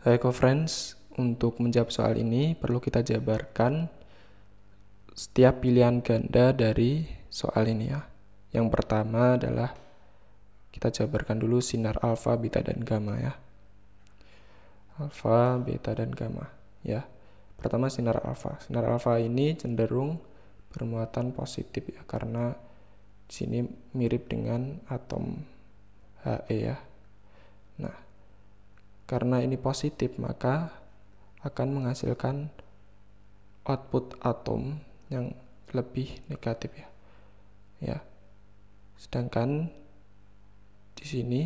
Eco friends, untuk menjawab soal ini perlu kita jabarkan setiap pilihan ganda dari soal ini ya. Yang pertama adalah kita jabarkan dulu sinar alfa, beta dan gamma ya. Alfa, beta dan gamma ya. Pertama sinar alfa. Sinar alfa ini cenderung bermuatan positif ya karena sini mirip dengan atom He ya. Nah, karena ini positif, maka akan menghasilkan output atom yang lebih negatif ya. Ya. Sedangkan di sini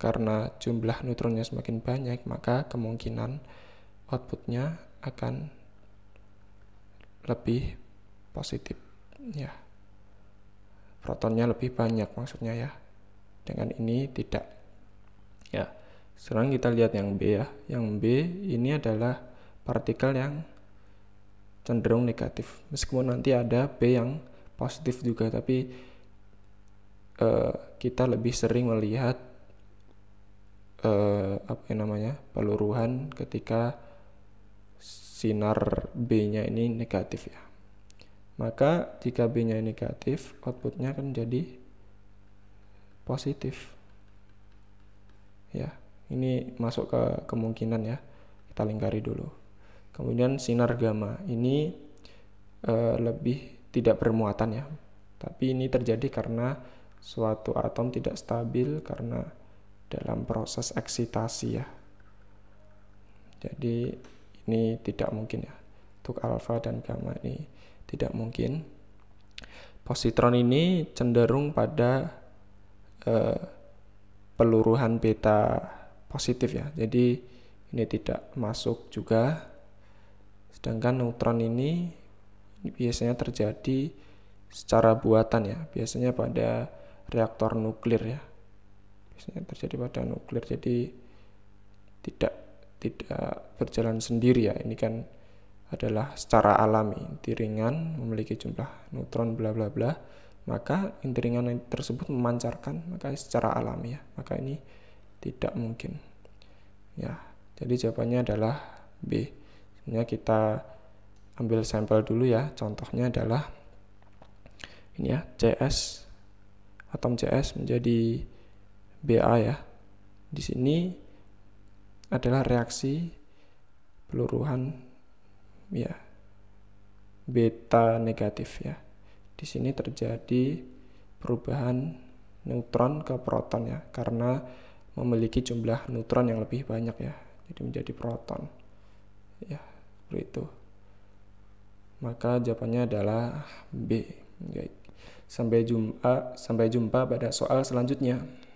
karena jumlah neutronnya semakin banyak, maka kemungkinan outputnya akan lebih positif ya. Protonnya lebih banyak maksudnya ya. Dengan ini tidak ya. Sekarang kita lihat yang B ya. Yang B ini adalah partikel yang cenderung negatif. Meskipun nanti ada B yang positif juga, tapi eh, kita lebih sering melihat eh, apa yang namanya peluruhan ketika sinar B-nya ini negatif ya. Maka jika B-nya negatif, outputnya akan jadi positif. Ya. Ini masuk ke kemungkinan ya. Kita lingkari dulu. Kemudian sinar gamma ini e, lebih tidak bermuatan ya. Tapi ini terjadi karena suatu atom tidak stabil karena dalam proses eksitasi ya. Jadi ini tidak mungkin ya. Untuk alfa dan gamma ini tidak mungkin. Positron ini cenderung pada eh, peluruhan beta positif ya. Jadi ini tidak masuk juga. Sedangkan neutron ini biasanya terjadi secara buatan ya, biasanya pada reaktor nuklir ya. Biasanya terjadi pada nuklir. Jadi tidak tidak berjalan sendiri ya. Ini kan adalah secara alami inti ringan memiliki jumlah neutron bla bla bla maka inti ringan tersebut memancarkan maka secara alami ya maka ini tidak mungkin. Ya, jadi jawabannya adalah B. Sebenarnya kita ambil sampel dulu ya. Contohnya adalah ini ya, CS atom CS menjadi BA ya. Di sini adalah reaksi peluruhan ya beta negatif ya. Di sini terjadi perubahan neutron ke proton ya karena memiliki jumlah neutron yang lebih banyak ya jadi menjadi proton ya seperti itu maka jawabannya adalah B sampai jumpa sampai jumpa pada soal selanjutnya